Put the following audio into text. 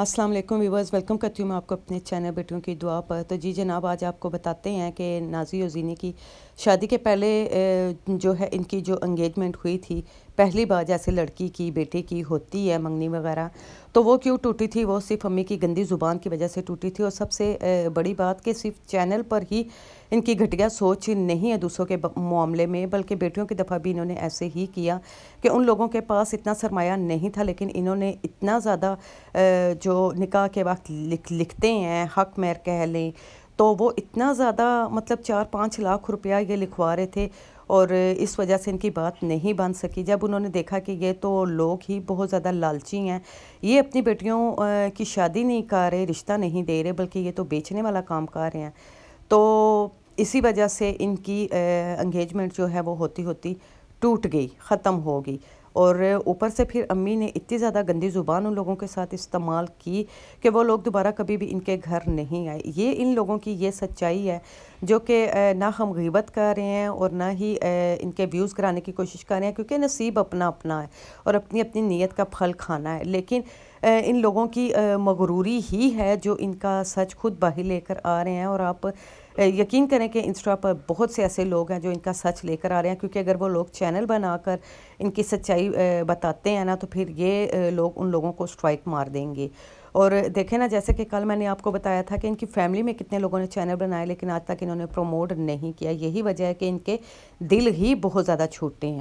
अस्सलाम वालेकुम वेलकम करती हूँ मैं आपको अपने चैनल बेटियों की दुआ पर तो जी जनाब आज आपको बताते हैं कि नाजी और जीनी की शादी के पहले जो है इनकी जो इंगेजमेंट हुई थी पहली बार जैसे लड़की की बेटे की होती है मंगनी वगैरह तो वो क्यों टूटी थी वो सिर्फ अम्मी की गंदी ज़ुबान की वजह से टूटी थी और सबसे बड़ी बात कि सिर्फ चैनल पर ही इनकी घटिया सोच नहीं है दूसरों के मामले में बल्कि बेटियों की दफ़ा भी इन्होंने ऐसे ही किया कि उन लोगों के पास इतना सरमाया नहीं था लेकिन इन्होंने इतना ज़्यादा जो जो निकाह के वक्त लिख लिखते हैं हक मैर कह लें तो वो इतना ज़्यादा मतलब चार पाँच लाख रुपया ये लिखवा रहे थे और इस वजह से इनकी बात नहीं बन सकी जब उन्होंने देखा कि ये तो लोग ही बहुत ज़्यादा लालची हैं ये अपनी बेटियों की शादी नहीं कर रहे रिश्ता नहीं दे रहे बल्कि ये तो बेचने वाला काम कर रहे हैं तो इसी वजह से इनकी एंगेजमेंट जो है वो होती होती टूट गई ख़त्म हो गई और ऊपर से फिर अम्मी ने इतनी ज़्यादा गंदी ज़ुबान उन लोगों के साथ इस्तेमाल की कि वो लोग दोबारा कभी भी इनके घर नहीं आए ये इन लोगों की ये सच्चाई है जो कि ना हम गिबत कर रहे हैं और ना ही इनके व्यूज़ कराने की कोशिश कर रहे हैं क्योंकि नसीब अपना अपना है और अपनी अपनी नीयत का फल खाना है लेकिन इन लोगों की मगरूरी ही है जो इनका सच खुद बाहर लेकर आ रहे हैं और आप यकीन करें कि इंस्टा पर बहुत से ऐसे लोग हैं जो इनका सच लेकर आ रहे हैं क्योंकि अगर वो लोग चैनल बनाकर इनकी सच्चाई बताते हैं ना तो फिर ये लोग उन लोगों को स्ट्राइक मार देंगे और देखें ना जैसे कि कल मैंने आपको बताया था कि इनकी फैमिली में कितने लोगों ने चैनल बनाए लेकिन आज तक इन्होंने प्रमोट नहीं किया यही वजह है कि इनके दिल ही बहुत ज़्यादा छूटे हैं